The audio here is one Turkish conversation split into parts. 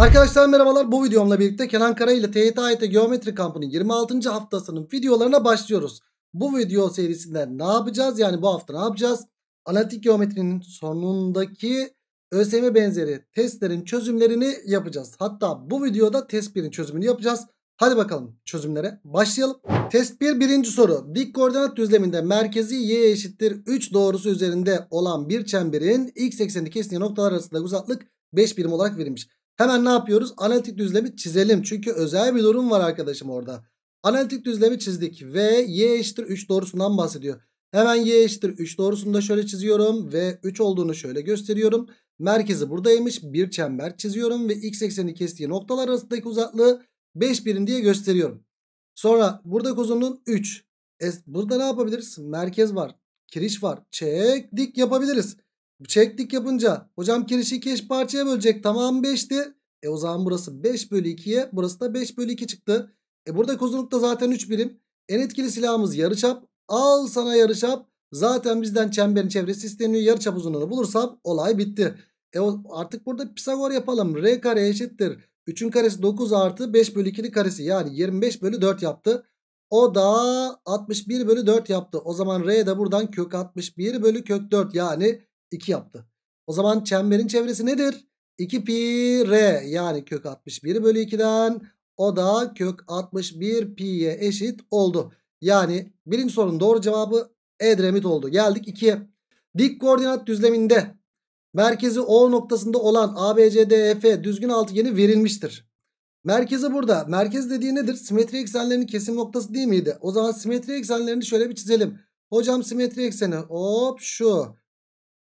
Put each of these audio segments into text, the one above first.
Arkadaşlar merhabalar bu videomla birlikte Kenan Kara ile TYT Geometri Kampı'nın 26. haftasının videolarına başlıyoruz. Bu video serisinde ne yapacağız yani bu hafta ne yapacağız? Analitik geometrinin sonundaki ÖSYM benzeri testlerin çözümlerini yapacağız. Hatta bu videoda test 1'in çözümünü yapacağız. Hadi bakalım çözümlere başlayalım. Test 1 birinci soru. Dik koordinat düzleminde merkezi y eşittir 3 doğrusu üzerinde olan bir çemberin x ekseni kesniği noktalar arasındaki uzaklık 5 birim olarak verilmiş. Hemen ne yapıyoruz? Analitik düzlemi çizelim. Çünkü özel bir durum var arkadaşım orada. Analitik düzlemi çizdik. Ve y eşittir 3 doğrusundan bahsediyor. Hemen y eşittir 3 doğrusunu da şöyle çiziyorum. Ve 3 olduğunu şöyle gösteriyorum. Merkezi buradaymış. Bir çember çiziyorum. Ve x ekseni kestiği noktalar arasındaki uzaklığı 5 birim diye gösteriyorum. Sonra buradaki uzunluğun 3. E, burada ne yapabiliriz? Merkez var. Kiriş var. Çek dik yapabiliriz. Çektik yapınca hocam kirişi 2 eş parçaya bölecek. Tamam 5'ti. E o zaman burası 5 bölü 2'ye burası da 5 bölü 2 çıktı. E burada uzunluk da zaten 3 birim. En etkili silahımız yarıçap. Al sana yarıçap. Zaten bizden çemberin çevresi isteniyor. Yarıçap uzunluğunu bulursam olay bitti. E artık burada Pisagor yapalım. R kare eşittir. 3'ün karesi 9 artı 5 bölü 2'nin karesi. Yani 25 bölü 4 yaptı. O da 61 bölü 4 yaptı. O zaman R de buradan kök 61 bölü kök 4 yani 2 yaptı. O zaman çemberin çevresi nedir? 2 pi r yani kök 61 bölü 2'den o da kök 61 pi'ye eşit oldu. Yani birinci sorunun doğru cevabı Edremit oldu. Geldik 2'ye. Dik koordinat düzleminde merkezi O noktasında olan ABCDEF düzgün altıgeni verilmiştir. Merkezi burada. Merkez dediği nedir? Simetri eksenlerinin kesim noktası değil miydi? O zaman simetri eksenlerini şöyle bir çizelim. Hocam simetri ekseni hop şu.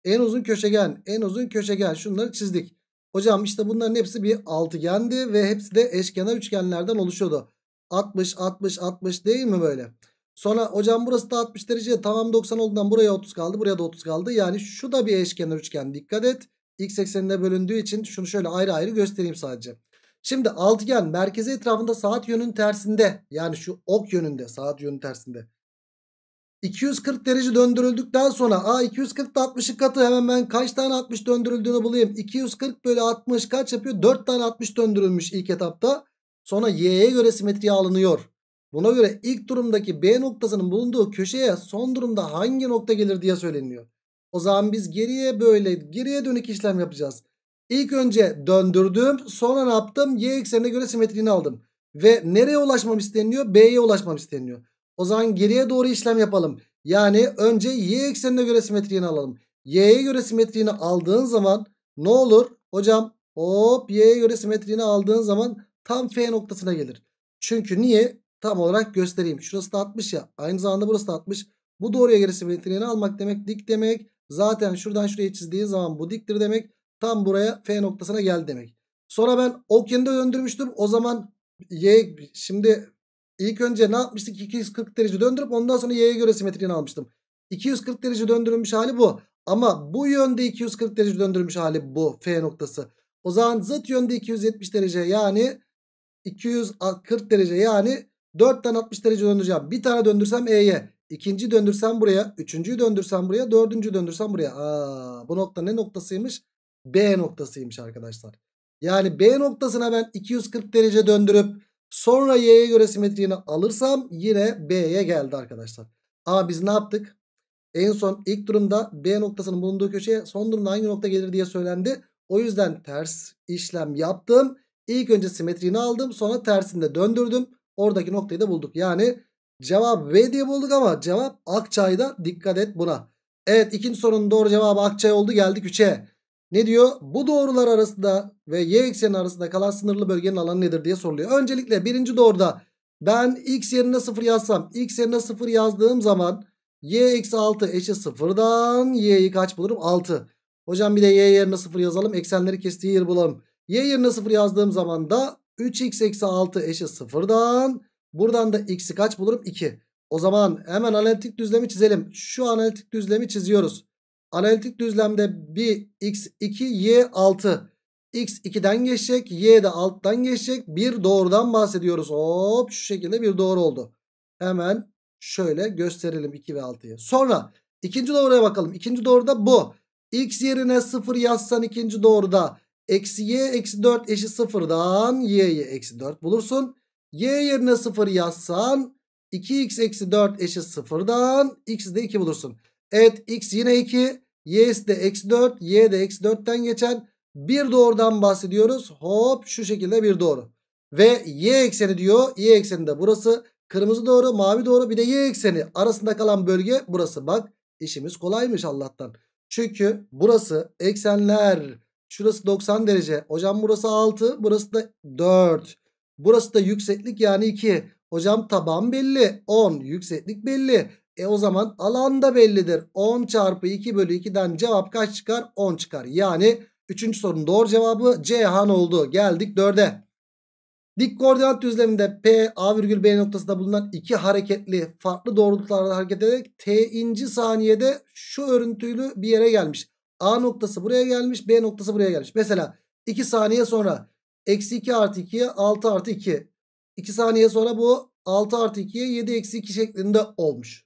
En uzun köşegen, en uzun köşegen şunları çizdik. Hocam işte bunların hepsi bir altıgendi ve hepsi de eşkenar üçgenlerden oluşuyordu. 60, 60, 60 değil mi böyle? Sonra hocam burası da 60 derece tamam 90 olduğundan buraya 30 kaldı buraya da 30 kaldı. Yani şu da bir eşkenar üçgen dikkat et. X eksenine bölündüğü için şunu şöyle ayrı ayrı göstereyim sadece. Şimdi altıgen merkezi etrafında saat yönün tersinde yani şu ok yönünde saat yönün tersinde 240 derece döndürüldükten sonra a 240 da 60'ın katı hemen ben kaç tane 60 döndürüldüğünü bulayım. 240 bölü 60 kaç yapıyor? 4 tane 60 döndürülmüş ilk etapta. Sonra y'ye göre simetri alınıyor. Buna göre ilk durumdaki B noktasının bulunduğu köşeye son durumda hangi nokta gelir diye söyleniyor. O zaman biz geriye böyle geriye dönük işlem yapacağız. İlk önce döndürdüm sonra ne yaptım? Y eksenine göre simetriğini aldım. Ve nereye ulaşmam isteniyor? B'ye ulaşmam isteniyor. O zaman geriye doğru işlem yapalım. Yani önce y eksenine göre simetriğini alalım. Y'ye göre simetriğini aldığın zaman ne olur? Hocam hop y'ye göre simetriğini aldığın zaman tam f noktasına gelir. Çünkü niye? Tam olarak göstereyim. Şurası da 60 ya. Aynı zamanda burası da 60. Bu doğruya göre simetriğini almak demek dik demek. Zaten şuradan şuraya çizdiğin zaman bu diktir demek. Tam buraya f noktasına gel demek. Sonra ben okyanı da döndürmüştüm. O zaman y şimdi İlk önce ne yapmıştık? 240 derece döndürüp ondan sonra y'ye göre simetriğini almıştım. 240 derece döndürülmüş hali bu. Ama bu yönde 240 derece döndürülmüş hali bu F noktası. O zaman zıt yönde 270 derece yani 240 derece yani 4 tane 60 derece döndüreceğim. Bir tane döndürsem E'ye. ikinci döndürsem buraya. Üçüncüyü döndürsem buraya. Dördüncü döndürsem buraya. Aa, bu nokta ne noktasıymış? B noktasıymış arkadaşlar. Yani B noktasına ben 240 derece döndürüp Sonra y'ye göre simetriğini alırsam yine b'ye geldi arkadaşlar. Ama biz ne yaptık? En son ilk durumda B noktasının bulunduğu köşeye son durumda hangi nokta gelir diye söylendi. O yüzden ters işlem yaptım. İlk önce simetriğini aldım sonra tersinde döndürdüm. Oradaki noktayı da bulduk. Yani cevap B diye bulduk ama cevap Akçay'da dikkat et buna. Evet ikinci sorunun doğru cevabı Akçay oldu geldik 3'e. Ne diyor? Bu doğrular arasında ve y ekseni arasında kalan sınırlı bölgenin alanı nedir diye soruluyor. Öncelikle birinci doğruda ben x yerine 0 yazsam x yerine 0 yazdığım zaman y eksi 6 eşit 0'dan y'yi kaç bulurum? 6. Hocam bir de y yerine 0 yazalım. Eksenleri kestiği yeri bulalım. y yerine 0 yazdığım zaman da 3x eksi 6 eşit 0'dan buradan da x'i kaç bulurum? 2. O zaman hemen analitik düzlemi çizelim. Şu analitik düzlemi çiziyoruz. Analitik düzlemde bir x2 y6 x2'den geçecek y de alttan geçecek bir doğrudan bahsediyoruz. Hop şu şekilde bir doğru oldu. Hemen şöyle gösterelim 2 ve 6'yı. Sonra ikinci doğruya bakalım. İkinci doğruda bu. x yerine 0 yazsan ikinci doğruda eksi y eksi 4 eşit 0'dan y'yi eksi 4 bulursun. y yerine 0 yazsan 2x eksi 4 eşit 0'dan x'i de 2 bulursun. Evet x yine 2. Y'si de eksi 4. Y de eksi 4'ten geçen bir doğrudan bahsediyoruz. Hop şu şekilde bir doğru. Ve y ekseni diyor. Y ekseni de burası. Kırmızı doğru, mavi doğru bir de y ekseni arasında kalan bölge burası. Bak işimiz kolaymış Allah'tan. Çünkü burası eksenler. Şurası 90 derece. Hocam burası 6. Burası da 4. Burası da yükseklik yani 2. Hocam taban belli. 10. Yükseklik belli. E o zaman alan da bellidir. 10 çarpı 2 bölü 2'den cevap kaç çıkar? 10 çıkar. Yani 3. sorunun doğru cevabı Cihan oldu. Geldik 4'e. Dik koordinat düzleminde P, A virgül B noktasında bulunan iki hareketli farklı doğrultularda hareket ederek T inci saniyede şu örüntülü bir yere gelmiş. A noktası buraya gelmiş, B noktası buraya gelmiş. Mesela 2 saniye sonra eksi 2 artı 2'ye 6 artı 2. 2 saniye sonra bu 6 artı 2'ye 7 eksi 2 şeklinde olmuş.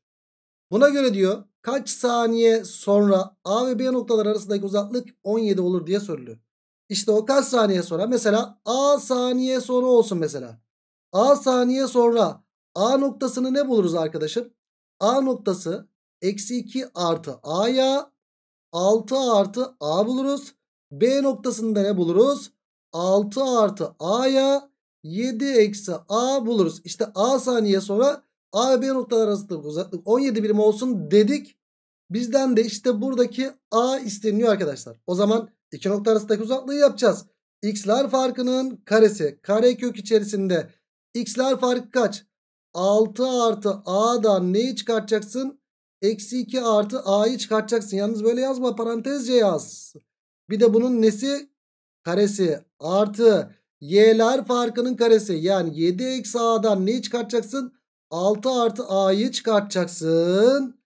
Buna göre diyor kaç saniye sonra A ve B noktalar arasındaki uzaklık 17 olur diye soruluyor. İşte o kaç saniye sonra mesela A saniye sonra olsun mesela. A saniye sonra A noktasını ne buluruz arkadaşım? A noktası eksi 2 artı A'ya 6 artı A buluruz. B noktasında ne buluruz? 6 artı A'ya 7 eksi A buluruz. İşte A saniye sonra A ve B noktaları arasındaki uzaklık 17 birim olsun dedik. Bizden de işte buradaki A isteniyor arkadaşlar. O zaman iki nokta arasındaki uzaklığı yapacağız. X'ler farkının karesi. Kare kök içerisinde x'ler farkı kaç? 6 artı A'dan neyi çıkartacaksın? Eksi 2 artı A'yı çıkartacaksın. Yalnız böyle yazma parantezce yaz. Bir de bunun nesi? Karesi artı y'ler farkının karesi. Yani 7 eksi A'dan neyi çıkartacaksın? 6 artı a'yı çıkartacaksın.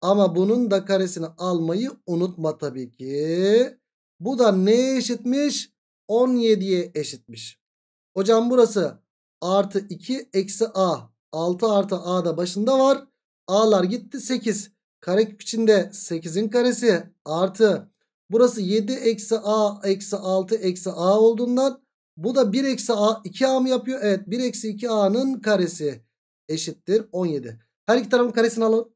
Ama bunun da karesini almayı unutma tabii ki. Bu da neye eşitmiş? 17'ye eşitmiş. Hocam burası artı 2 eksi a. 6 artı a da başında var. A'lar gitti 8. Karekök içinde 8'in karesi artı burası 7 eksi a eksi 6 eksi a olduğundan bu da 1 eksi a 2a mı yapıyor? Evet 1 eksi 2a'nın karesi eşittir 17. Her iki tarafın karesini alalım.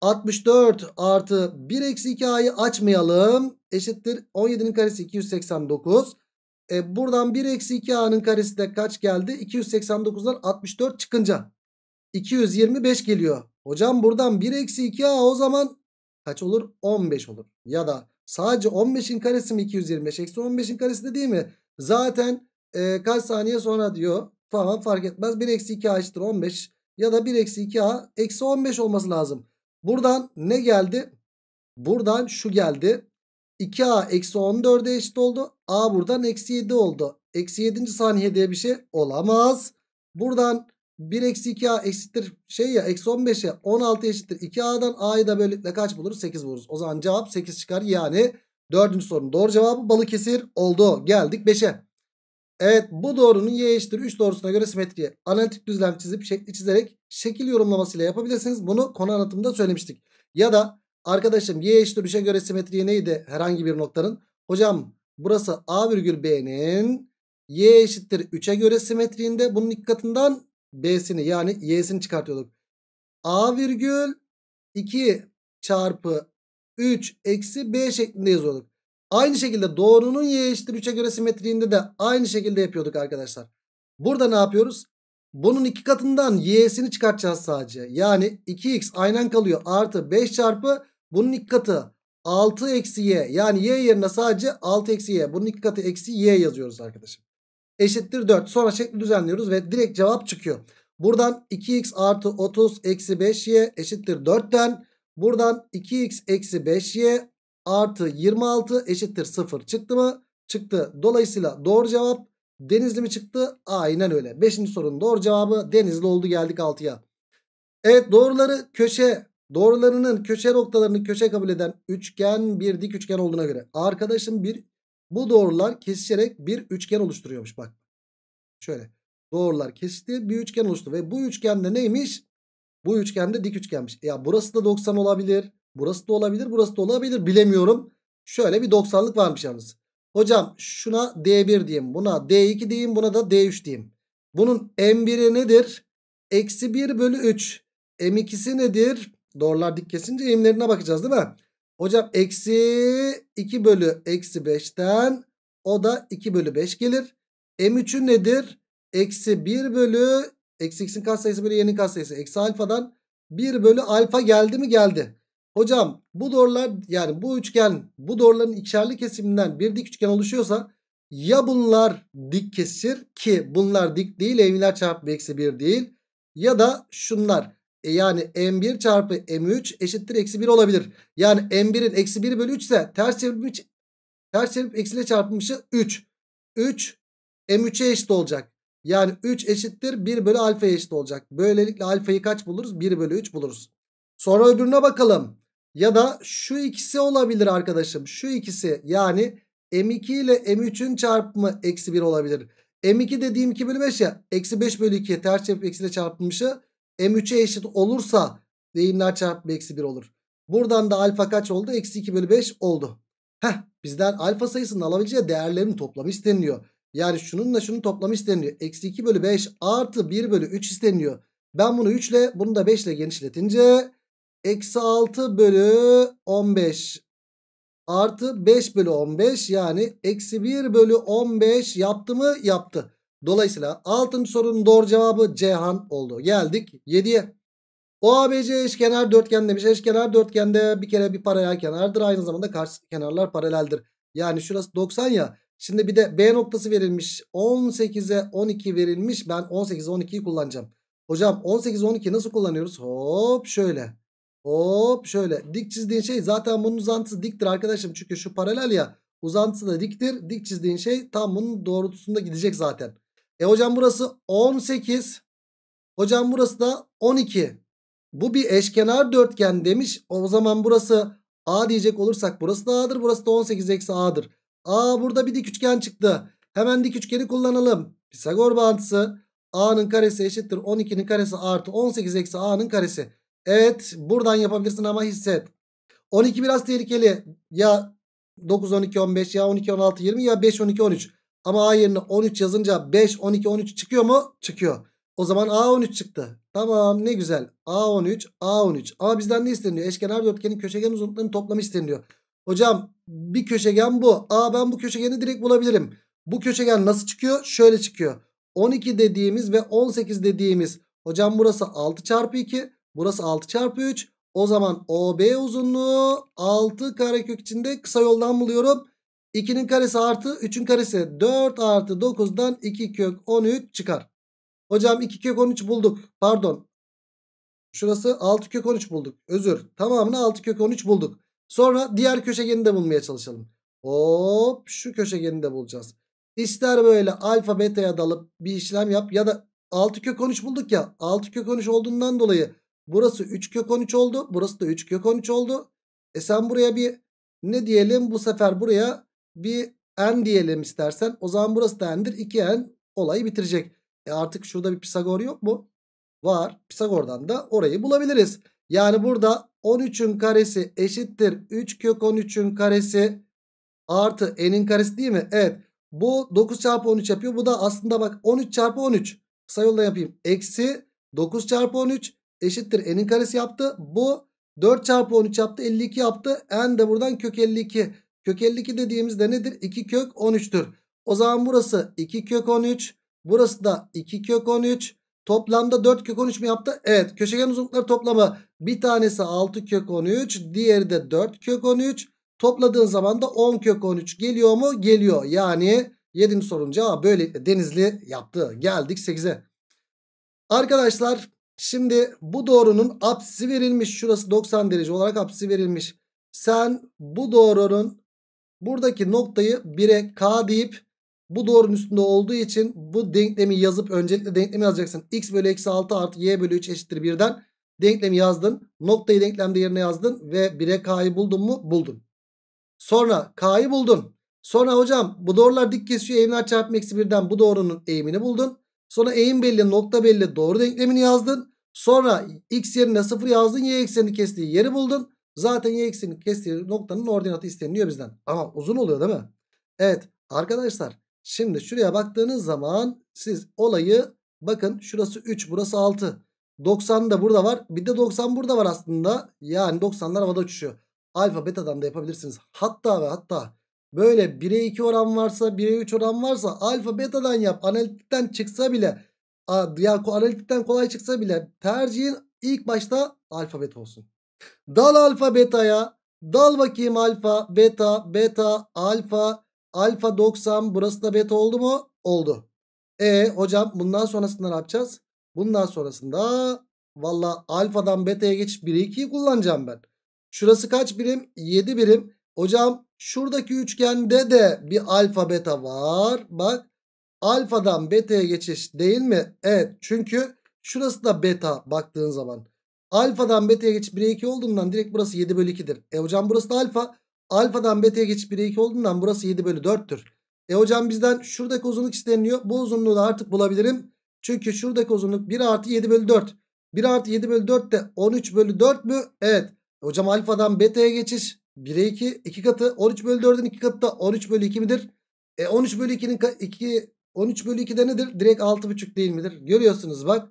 64 artı 1 eksi 2 a'yı açmayalım. Eşittir 17'nin karesi 289. E buradan 1 eksi 2 a'nın karesi de kaç geldi? 289'dan 64 çıkınca 225 geliyor. Hocam buradan 1 eksi 2 a o zaman kaç olur? 15 olur. Ya da sadece 15'in karesi mi 225 eksi 15'in karesi de değil mi? Zaten e, kaç saniye sonra diyor. Tamam fark etmez. 1 eksi 2 a eşittir 15 ya da 1 eksi 2a eksi 15 olması lazım. Buradan ne geldi? Buradan şu geldi. 2a eksi 14'e eşit oldu. a buradan eksi 7 oldu. Eksi 7. saniye diye bir şey olamaz. Buradan 1 eksi 2a eşittir şey ya eksi 15'e 16 eşittir. 2a'dan a'yı da böylelikle kaç buluruz? 8 buluruz. O zaman cevap 8 çıkar. Yani 4. sorunun doğru cevabı Balıkesir oldu. Geldik 5'e. Evet bu doğrunun y eşittir 3 doğrusuna göre simetri. Analitik düzlem çizip şekli çizerek şekil yorumlamasıyla yapabilirsiniz. Bunu konu anlatımında söylemiştik. Ya da arkadaşım y eşittir 3'e göre simetriye neydi herhangi bir noktanın? Hocam burası a virgül b'nin y eşittir 3'e göre simetriğinde bunun ilk b'sini yani y'sini çıkartıyorduk. a virgül 2 çarpı 3 eksi b şeklinde yazıyorduk. Aynı şekilde doğrunun y eşittir 3'e göre simetriğinde de aynı şekilde yapıyorduk arkadaşlar. Burada ne yapıyoruz? Bunun iki katından y'sini çıkartacağız sadece. Yani 2x aynen kalıyor. Artı 5 çarpı bunun iki katı 6 eksi y. Yani y yerine sadece 6 eksi y. Bunun iki katı eksi y yazıyoruz arkadaşım. Eşittir 4. Sonra şekli düzenliyoruz ve direkt cevap çıkıyor. Buradan 2x artı 30 eksi 5y eşittir 4'ten. Buradan 2x eksi 5y artı 26 eşittir 0 çıktı mı? Çıktı. Dolayısıyla doğru cevap Denizli mi çıktı? Aynen öyle. Beşinci sorunun doğru cevabı Denizli oldu geldik 6'ya. Evet doğruları köşe doğrularının köşe noktalarını köşe kabul eden üçgen bir dik üçgen olduğuna göre. Arkadaşım bir bu doğrular kesişerek bir üçgen oluşturuyormuş bak. Şöyle doğrular kesişti bir üçgen oluştu ve bu üçgende neymiş? Bu üçgende dik üçgenmiş. Ya burası da 90 olabilir. Burası da olabilir. Burası da olabilir. Bilemiyorum. Şöyle bir 90'lık varmış yalnız. Hocam şuna D1 diyeyim. Buna D2 diyeyim. Buna da D3 diyeyim. Bunun M1'i nedir? Eksi 1 bölü 3. M2'si nedir? Doğrular dik kesince eğimlerine bakacağız değil mi? Hocam eksi 2 bölü eksi 5'ten o da 2 bölü 5 gelir. M3'ü nedir? Eksi 1 bölü eksi x'in katsayısı bölü y'nin katsayısı. Eksi alfadan 1 bölü alfa geldi mi geldi. Hocam bu doğrular yani bu üçgen bu doğruların içerli kesiminden bir dik üçgen oluşuyorsa ya bunlar dik kesir ki bunlar dik değil eğimler çarpı eksi 1 değil ya da şunlar e yani m1 çarpı m3 eşittir eksi 1 olabilir. Yani m1'in eksi 1 bölü 3 ise ters çevirip, ters çevirip eksiyle çarpmışı 3. 3 m3'e eşit olacak. Yani 3 eşittir 1 bölü alfa eşit olacak. Böylelikle alfayı kaç buluruz? 1 bölü 3 buluruz. Sonra öbürüne bakalım. Ya da şu ikisi olabilir arkadaşım. Şu ikisi yani M2 ile M3'ün çarpımı eksi 1 olabilir. M2 dediğim 2 bölü 5 ya. Eksi 5 bölü 2'ye ters çevir eksiyle çarpılmışı. M3'e eşit olursa deyimler çarpımı eksi 1 olur. Buradan da alfa kaç oldu? Eksi 2 bölü 5 oldu. Heh bizden alfa sayısının alabileceği değerlerin toplamı isteniyor. Yani şununla şunun toplamı isteniyor. Eksi 2 bölü 5 artı 1 bölü 3 isteniyor. Ben bunu 3 ile bunu da 5 ile genişletince Eksi 6 bölü 15 artı 5 bölü 15 yani eksi 1 bölü 15 yaptı mı? Yaptı. Dolayısıyla 6. sorunun doğru cevabı Cihan oldu. Geldik 7'ye. OABC eşkenar dörtgen demiş. Eşkenar dörtgende bir kere bir paralel kenardır. Aynı zamanda karşı kenarlar paraleldir. Yani şurası 90 ya. Şimdi bir de B noktası verilmiş. 18'e 12 verilmiş. Ben 18'e 12'yi kullanacağım. Hocam 18'e 12 nasıl kullanıyoruz? Hop şöyle. Hop şöyle dik çizdiğin şey zaten bunun uzantısı diktir arkadaşım. Çünkü şu paralel ya uzantısı da diktir. Dik çizdiğin şey tam bunun doğrultusunda gidecek zaten. E hocam burası 18. Hocam burası da 12. Bu bir eşkenar dörtgen demiş. O zaman burası A diyecek olursak burası da A'dır. Burası da 18 eksi A'dır. A burada bir dik üçgen çıktı. Hemen dik üçgeni kullanalım. Pisagor bağıntısı A'nın karesi eşittir 12'nin karesi artı 18 eksi A'nın karesi. Evet buradan yapabilirsin ama hisset. 12 biraz tehlikeli. Ya 9 12 15 ya 12 16 20 ya 5 12 13. Ama A yerine 13 yazınca 5 12 13 çıkıyor mu? Çıkıyor. O zaman A13 çıktı. Tamam ne güzel. A13 A13. Ama bizden ne isteniyor? Eşkenar dörtgenin köşegen uzunluklarının toplamı isteniyor. Hocam bir köşegen bu. Aa ben bu köşegeni direkt bulabilirim. Bu köşegen nasıl çıkıyor? Şöyle çıkıyor. 12 dediğimiz ve 18 dediğimiz. Hocam burası 6 çarpı 2. Burası 6 çarpı 3. O zaman OB uzunluğu 6 karekök içinde kısa yoldan buluyorum. 2'nin karesi artı 3'ün karesi 4 artı 9'dan 2 kök 13 çıkar. Hocam 2 kök 13 bulduk. Pardon. Şurası 6 kök 13 bulduk. Özür. Tamamını 6 kök 13 bulduk. Sonra diğer köşegeni de bulmaya çalışalım. Hop şu köşegeni de bulacağız. İster böyle alfa beta'ya dalıp bir işlem yap ya da 6 kök 13 bulduk ya. 6 kök 13 olduğundan dolayı Burası 3 kök 13 oldu. Burası da 3 kök 13 oldu. E sen buraya bir ne diyelim bu sefer buraya bir n diyelim istersen. O zaman burası da n'dir. 2n olayı bitirecek. E artık şurada bir Pisagor yok mu? Var. Pisagor'dan da orayı bulabiliriz. Yani burada 13'ün karesi eşittir 3 kök 13'ün karesi artı n'in karesi değil mi? Evet. Bu 9 çarpı 13 yapıyor. Bu da aslında bak 13 çarpı 13. Kısa yolda yapayım. Eksi 9 çarpı 13 eşittir n'in karesi yaptı. Bu 4 çarpı 13 yaptı 52 yaptı. n de buradan kök 52. Kök 52 dediğimizde nedir? 2 kök 13'tür. O zaman burası 2 kök 13. Burası da 2 kök 13. Toplamda 4 kök 13 mü yaptı? Evet köşegen uzunlukları toplamı bir tanesi 6 kök 13. Diğeri de 4 kök 13. Topladığın zaman da 10 kök 13 geliyor mu? Geliyor. Yani 7. sorunun cevabı böylelikle Denizli yaptı. Geldik 8'e. Arkadaşlar Şimdi bu doğrunun apsisi verilmiş. Şurası 90 derece olarak apsisi verilmiş. Sen bu doğrunun buradaki noktayı 1'e k deyip bu doğrunun üstünde olduğu için bu denklemi yazıp öncelikle denklemi yazacaksın. x bölü eksi 6 artı y bölü 3 eşittir 1'den. Denklemi yazdın. Noktayı denklemde yerine yazdın ve 1'e k'yı buldun mu? Buldun. Sonra k'yı buldun. Sonra hocam bu doğrular dik kesiyor. Eğimler çarpma eksi 1'den bu doğrunun eğimini buldun. Sonra eğim belli nokta belli doğru denklemini yazdın. Sonra x yerine 0 yazdın y eksenini kestiği yeri buldun. Zaten y eksenini kestiği noktanın ordinatı isteniliyor bizden. Ama uzun oluyor değil mi? Evet arkadaşlar şimdi şuraya baktığınız zaman siz olayı bakın şurası 3 burası 6. 90 da burada var bir de 90 burada var aslında. Yani 90'lar havada uçuşuyor. Alfa betadan da yapabilirsiniz. Hatta ve hatta Böyle 1'e 2 oran varsa 1'e 3 oran varsa alfa betadan yap. Analitikten çıksa bile ya analitikten kolay çıksa bile tercihin ilk başta alfa beta olsun. Dal alfa betaya. Dal bakayım alfa beta beta alfa alfa 90 burası da beta oldu mu? Oldu. E hocam bundan sonrasında ne yapacağız? Bundan sonrasında valla alfadan betaya geç, 1'e 2'yi kullanacağım ben. Şurası kaç birim? 7 birim. Hocam şuradaki üçgende de bir alfa beta var. Bak alfadan beta'ya geçiş değil mi? Evet çünkü şurası da beta baktığın zaman. Alfadan beta'ya geçiş 1'e 2 olduğundan direkt burası 7 bölü 2'dir. E hocam burası da alfa. Alfadan beta'ya geçiş 1'e 2 olduğundan burası 7 bölü 4'tür. E hocam bizden şuradaki uzunluk isteniyor. Bu uzunluğu da artık bulabilirim. Çünkü şuradaki uzunluk 1 artı 7 bölü 4. 1 artı 7 bölü 4 de 13 bölü 4 mü? Evet. Hocam alfadan beta'ya geçiş 1'e 2 2 katı 13 bölü 4'ün 2 katı da 13 bölü 2 midir? E 13 bölü 2'nin 2 13 bölü 2 de nedir? Direkt 6,5 değil midir? Görüyorsunuz bak.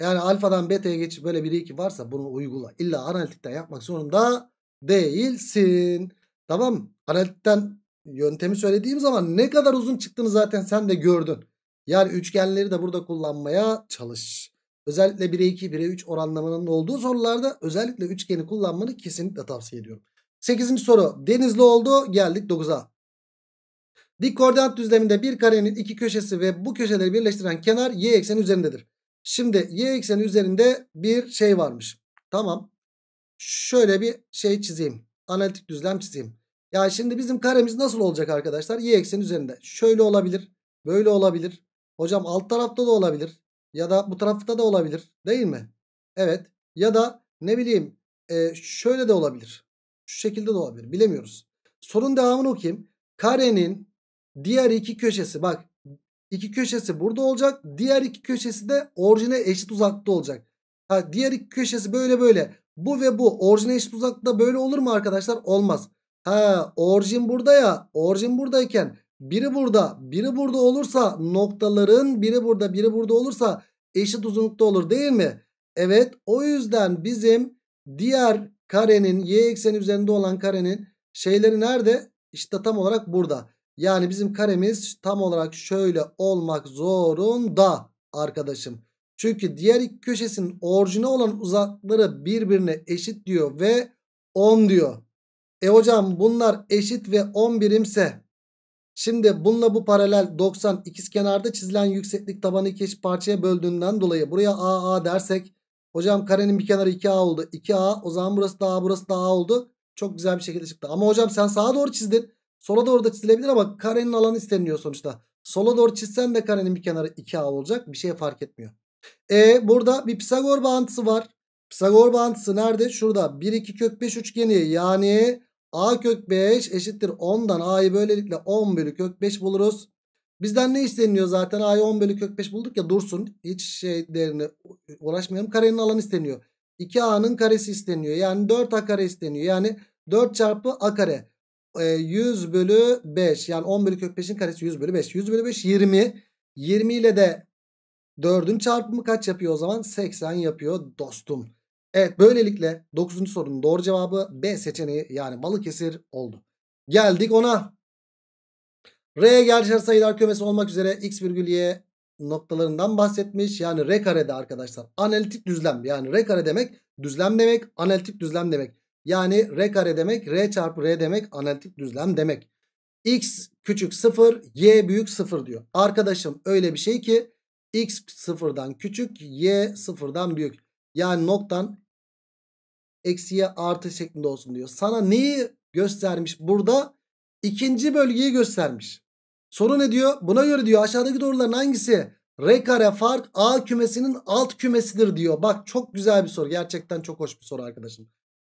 Yani alfadan beta'ya geç böyle 1'e 2 varsa bunu uygula. İlla analitikten yapmak zorunda değilsin. Tamam Analitikten yöntemi söylediğim zaman ne kadar uzun çıktığını zaten sen de gördün. Yani üçgenleri de burada kullanmaya çalış. Özellikle 1'e 2, 1'e 3 oranlamanın olduğu sorularda özellikle üçgeni kullanmanı kesinlikle tavsiye ediyorum. Sekizinci soru denizli oldu geldik dokuza. Dik koordinat düzleminde bir karenin iki köşesi ve bu köşeleri birleştiren kenar y ekseni üzerindedir. Şimdi y ekseni üzerinde bir şey varmış. Tamam. Şöyle bir şey çizeyim. Analitik düzlem çizeyim. Ya şimdi bizim karemiz nasıl olacak arkadaşlar? Y ekseni üzerinde. Şöyle olabilir. Böyle olabilir. Hocam alt tarafta da olabilir. Ya da bu tarafta da olabilir. Değil mi? Evet. Ya da ne bileyim şöyle de olabilir. Şu şekilde de olabilir. Bilemiyoruz. Sorun devamını okuyayım. Karenin diğer iki köşesi bak iki köşesi burada olacak. Diğer iki köşesi de orijine eşit uzakta olacak. Ha, diğer iki köşesi böyle böyle. Bu ve bu orijine eşit uzakta böyle olur mu arkadaşlar? Olmaz. Ha orijin burada ya. Orijin buradayken biri burada biri burada olursa noktaların biri burada biri burada olursa eşit uzunlukta olur değil mi? Evet o yüzden bizim diğer karenin y ekseni üzerinde olan karenin şeyleri nerede? İşte tam olarak burada. Yani bizim karemiz tam olarak şöyle olmak zorunda arkadaşım. Çünkü diğer iki köşesinin orijine olan uzakları birbirine eşit diyor ve 10 diyor. E hocam bunlar eşit ve 10 birimse Şimdi bununla bu paralel 90 ikizkenarda çizilen yükseklik tabanı iki parçaya böldüğünden dolayı buraya AA dersek Hocam karenin bir kenarı 2A oldu. 2A o zaman burası da A burası da A oldu. Çok güzel bir şekilde çıktı. Ama hocam sen sağa doğru çizdin. Sola doğru da çizilebilir ama karenin alanı isteniyor sonuçta. Sola doğru çizsen de karenin bir kenarı 2A olacak. Bir şey fark etmiyor. E burada bir Pisagor bağıntısı var. Pisagor bağıntısı nerede? Şurada 1 2 kök 5 üçgeni yani A kök 5 eşittir 10'dan A'yı böylelikle 10 bölü kök 5 buluruz. Bizden ne isteniyor zaten? A'ya 10 bölü kök 5 bulduk ya dursun. Hiç şey değerini uğraşmayalım. Karenin alanı isteniyor. 2A'nın karesi isteniyor. Yani 4A kare isteniyor. Yani 4 çarpı A kare. 100 ee, bölü 5 yani 10 bölü kök 5'in karesi 100 bölü 5. 100 bölü 5 20. 20 ile de 4'ün çarpımı kaç yapıyor o zaman? 80 yapıyor dostum. Evet böylelikle 9. sorunun doğru cevabı B seçeneği yani Balıkesir oldu. Geldik ona. R gerçel sayılar kümesi olmak üzere x virgül y noktalarından bahsetmiş. Yani R karede arkadaşlar analitik düzlem. Yani R kare demek düzlem demek analitik düzlem demek. Yani R kare demek R çarpı R demek analitik düzlem demek. X küçük 0 Y büyük 0 diyor. Arkadaşım öyle bir şey ki X sıfırdan küçük Y sıfırdan büyük. Yani noktan eksi y artı şeklinde olsun diyor. Sana neyi göstermiş burada? İkinci bölgeyi göstermiş. Soru ne diyor? Buna göre diyor aşağıdaki doğruların hangisi? R kare fark A kümesinin alt kümesidir diyor. Bak çok güzel bir soru. Gerçekten çok hoş bir soru arkadaşım.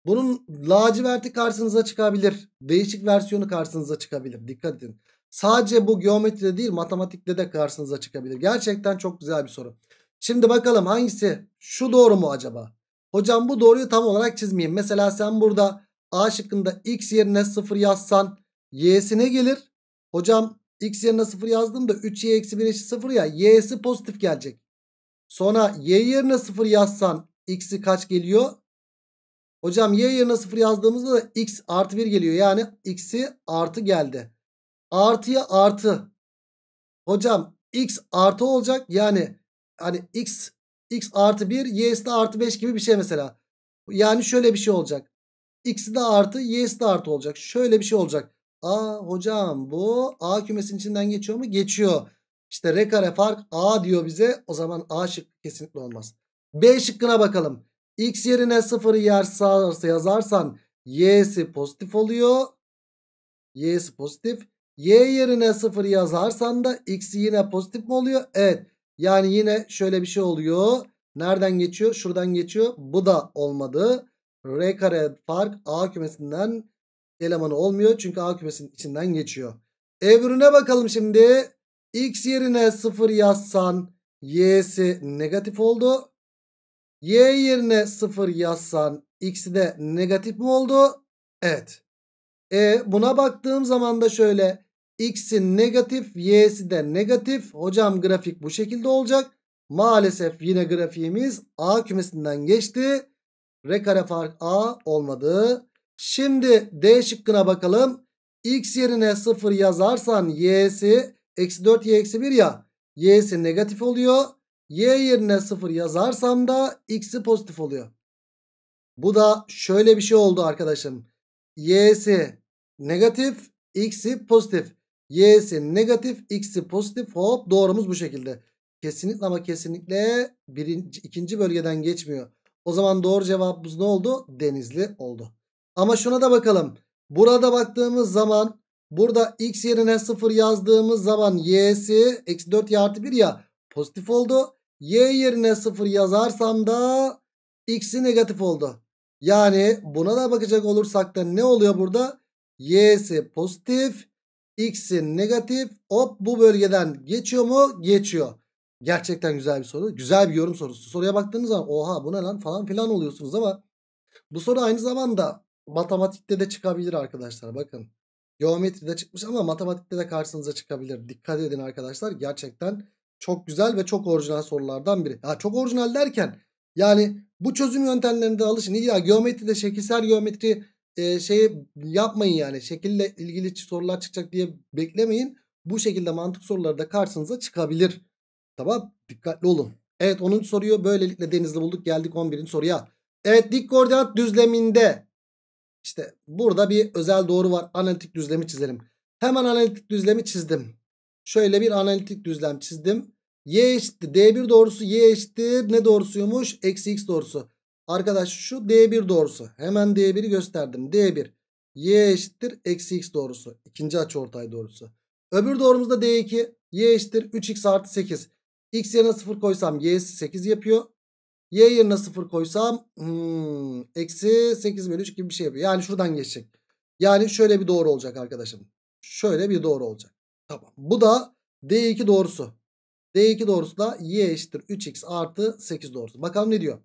Bunun laciverti karşınıza çıkabilir. Değişik versiyonu karşınıza çıkabilir. Dikkat edin. Sadece bu geometride değil matematikte de karşınıza çıkabilir. Gerçekten çok güzel bir soru. Şimdi bakalım hangisi? Şu doğru mu acaba? Hocam bu doğruyu tam olarak çizmeyeyim. Mesela sen burada A şıkkında x yerine 0 yazsan y'sine gelir. Hocam X yerine 0 yazdım da 3y eksi 1 eşit 0 ya. Y'si pozitif gelecek. Sonra y yerine 0 yazsan x'i kaç geliyor? Hocam y yerine 0 yazdığımızda da x artı 1 geliyor. Yani x'i artı geldi. Artıya artı. Hocam x artı olacak. Yani hani x x artı 1 y'si de artı 5 gibi bir şey mesela. Yani şöyle bir şey olacak. X'i de artı y'si de artı olacak. Şöyle bir şey olacak. A hocam bu A kümesinin içinden geçiyor mu? Geçiyor. İşte R kare fark A diyor bize. O zaman A şıkkı kesinlikle olmaz. B şıkkına bakalım. X yerine 0 yazarsa yazarsan Y'si pozitif oluyor. Y'si pozitif. Y yerine 0 yazarsan da X'i yine pozitif mi oluyor? Evet. Yani yine şöyle bir şey oluyor. Nereden geçiyor? Şuradan geçiyor. Bu da olmadı. R kare fark A kümesinden elemanı olmuyor. Çünkü A kümesinin içinden geçiyor. Öbürüne bakalım şimdi. X yerine 0 yazsan Y'si negatif oldu. Y yerine 0 yazsan X'i de negatif mi oldu? Evet. E buna baktığım zaman da şöyle X'i negatif Y'si de negatif. Hocam grafik bu şekilde olacak. Maalesef yine grafiğimiz A kümesinden geçti. R kare fark A olmadı. Şimdi D şıkkına bakalım. X yerine 0 yazarsan y'si eksi 4 y eksi 1 ya. Y'si negatif oluyor. Y yerine 0 yazarsam da x'i pozitif oluyor. Bu da şöyle bir şey oldu arkadaşım. Y'si negatif, x'i pozitif. Y'si negatif, x'i pozitif. Hop doğrumuz bu şekilde. Kesinlikle ama kesinlikle birinci, ikinci bölgeden geçmiyor. O zaman doğru cevabımız ne oldu? Denizli oldu. Ama şuna da bakalım. Burada baktığımız zaman burada x yerine 0 yazdığımız zaman y'si eksi 4 y artı 1 ya pozitif oldu. y yerine 0 yazarsam da x'i negatif oldu. Yani buna da bakacak olursak da ne oluyor burada? y'si pozitif x'i negatif hop bu bölgeden geçiyor mu? Geçiyor. Gerçekten güzel bir soru. Güzel bir yorum sorusu. Soruya baktığınız zaman oha bu ne lan falan filan oluyorsunuz ama bu soru aynı zamanda matematikte de çıkabilir arkadaşlar bakın. Geometride çıkmış ama matematikte de karşınıza çıkabilir. Dikkat edin arkadaşlar gerçekten çok güzel ve çok orijinal sorulardan biri. Ha, çok orijinal derken yani bu çözüm yöntemlerinde alışın. Ya geometride şekilsel geometri e, şeyi yapmayın yani şekille ilgili sorular çıkacak diye beklemeyin. Bu şekilde mantık soruları da karşınıza çıkabilir. Tamam dikkatli olun. Evet 10. soruyu böylelikle denizde bulduk geldik 11. soruya. Evet dik koordinat düzleminde işte burada bir özel doğru var. Analitik düzlemi çizelim. Hemen analitik düzlemi çizdim. Şöyle bir analitik düzlem çizdim. Y eşittir. D1 doğrusu Y eşittir. Ne doğrusuymuş? Eksi X doğrusu. Arkadaş şu D1 doğrusu. Hemen D1'i gösterdim. D1. Y eşittir. Eksi X doğrusu. İkinci açı ortay doğrusu. Öbür doğrumuzda D2. Y eşittir. 3X artı 8. X yerine 0 koysam Y 8 yapıyor. Y yerine 0 koysam hmm, eksi 8 bölü 3 gibi bir şey yapıyor. Yani şuradan geçecek. Yani şöyle bir doğru olacak arkadaşım. Şöyle bir doğru olacak. Tamam. Bu da D2 doğrusu. D2 doğrusu da Y eşittir 3X artı 8 doğrusu. Bakalım ne diyor.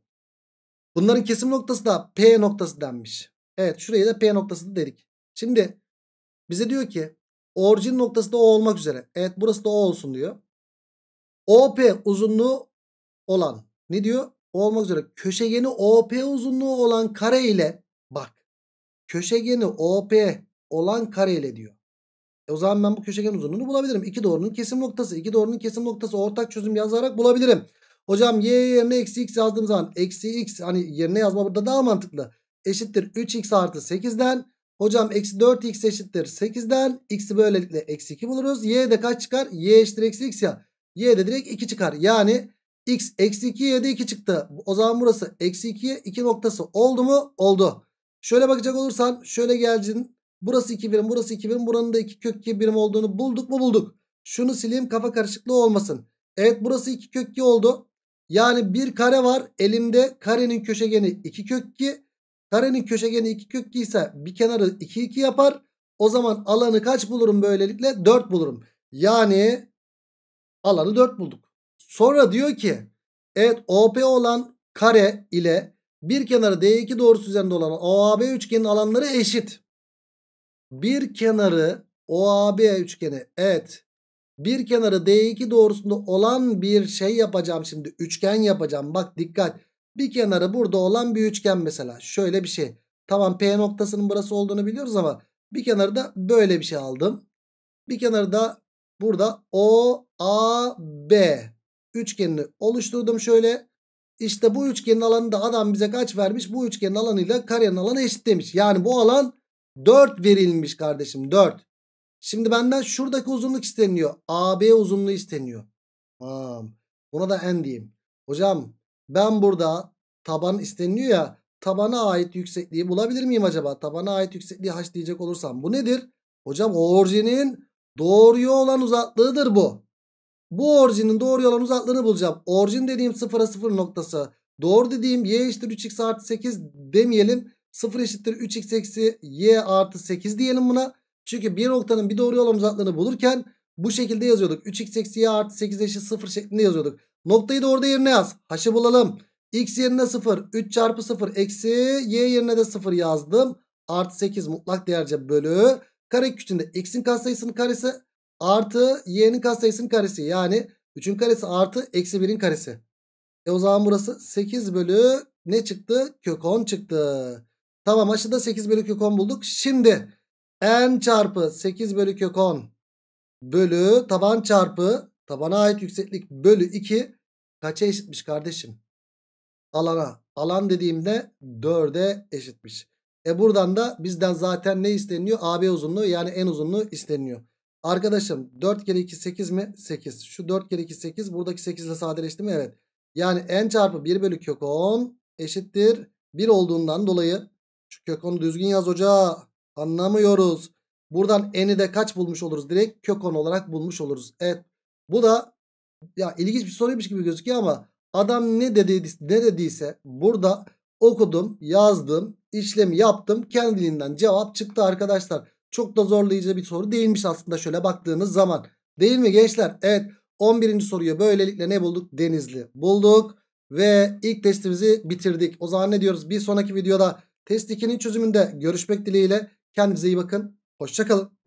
Bunların kesim noktası da P noktası denmiş. Evet şuraya da P noktası dedik. Şimdi bize diyor ki orijin noktası da O olmak üzere. Evet burası da O olsun diyor. OP uzunluğu olan ne diyor? olmak üzere köşegeni OP uzunluğu olan kare ile bak köşegeni OP olan kare ile diyor. E o zaman ben bu köşegen uzunluğunu bulabilirim. İki doğrunun kesim noktası. iki doğrunun kesim noktası ortak çözüm yazarak bulabilirim. Hocam y yerine eksi x yazdığım zaman eksi x hani yerine yazma burada daha mantıklı. Eşittir 3x artı 8'den. Hocam eksi 4x eşittir 8'den. x'i böylelikle eksi 2 buluruz. y de kaç çıkar? y eşittir eksi x ya. y de direkt 2 çıkar. Yani X eksi 2 y'de 2 çıktı. O zaman burası eksi 2'ye 2 noktası oldu mu? Oldu. Şöyle bakacak olursan şöyle gelcin. Burası 2 birim burası 2 birim buranın da 2 kök 2 birim olduğunu bulduk mu bulduk. Şunu sileyim kafa karışıklığı olmasın. Evet burası 2 kök 2 oldu. Yani bir kare var elimde karenin köşegeni 2 kök 2. Karenin köşegeni 2 kök 2 ise bir kenarı 2 2 yapar. O zaman alanı kaç bulurum böylelikle? 4 bulurum. Yani alanı 4 bulduk. Sonra diyor ki evet OP olan kare ile bir kenarı D2 doğrusu üzerinde olan OAB üçgenin alanları eşit. Bir kenarı OAB üçgeni evet bir kenarı D2 doğrusunda olan bir şey yapacağım şimdi üçgen yapacağım bak dikkat bir kenarı burada olan bir üçgen mesela şöyle bir şey tamam P noktasının burası olduğunu biliyoruz ama bir kenarı da böyle bir şey aldım bir kenarı da burada B üçgenini oluşturdum şöyle. İşte bu üçgenin alanı da adam bize kaç vermiş? Bu üçgenin alanıyla karenin alanı eşit demiş. Yani bu alan 4 verilmiş kardeşim 4. Şimdi benden şuradaki uzunluk isteniyor. AB uzunluğu isteniyor. Tamam. Buna da n diyeyim. Hocam ben burada taban isteniyor ya tabana ait yüksekliği bulabilir miyim acaba? Tabana ait yüksekliği h diyecek olursam bu nedir? Hocam orijinin doğruya olan uzaklığıdır bu. Bu orijinin doğru olan uzaklığını bulacağım. Orijin dediğim 0'a 0 noktası. Doğru dediğim y eşittir 3x artı 8 demeyelim. 0 eşittir 3x eksi y artı 8 diyelim buna. Çünkü bir noktanın bir doğru yol uzaklığını bulurken bu şekilde yazıyorduk. 3x eksi y artı 8 eşit 0 şeklinde yazıyorduk. Noktayı da orada yerine yaz. Haşı bulalım. x yerine 0. 3 çarpı 0 eksi y yerine de 0 yazdım. Artı 8 mutlak değerce bölü. Kare içinde x'in katsayısının karesi Artı y'nin katsayısının karesi. Yani 3'ün karesi artı eksi 1'in karesi. E o zaman burası 8 bölü ne çıktı? Kök 10 çıktı. Tamam aşıda 8 bölü kök 10 bulduk. Şimdi n çarpı 8 bölü kök 10 bölü taban çarpı tabana ait yükseklik bölü 2 kaça eşitmiş kardeşim? Alana. Alan dediğimde 4'e eşitmiş. E buradan da bizden zaten ne isteniyor? AB uzunluğu yani en uzunluğu isteniyor. Arkadaşım 4 kere 2 8 mi? 8. Şu 4 kere 2 8. Buradaki 8 ile sadeleşti mi? Evet. Yani n çarpı 1 bölü kök 10 eşittir 1 olduğundan dolayı şu kök 10'u düzgün yaz hoca. Anlamıyoruz. Buradan n'i de kaç bulmuş oluruz? Direkt kök 10 olarak bulmuş oluruz. Evet. Bu da ya ilginç bir soruymuş gibi gözüküyor ama adam ne dediyse, ne dediyse burada okudum, yazdım, işlemi yaptım. Kendiliğinden cevap çıktı arkadaşlar. Çok da zorlayıcı bir soru değilmiş aslında şöyle baktığımız zaman. Değil mi gençler? Evet 11. soruyu böylelikle ne bulduk? Denizli bulduk ve ilk testimizi bitirdik. O zaman ne diyoruz? Bir sonraki videoda test 2'nin çözümünde görüşmek dileğiyle. Kendinize iyi bakın. Hoşçakalın.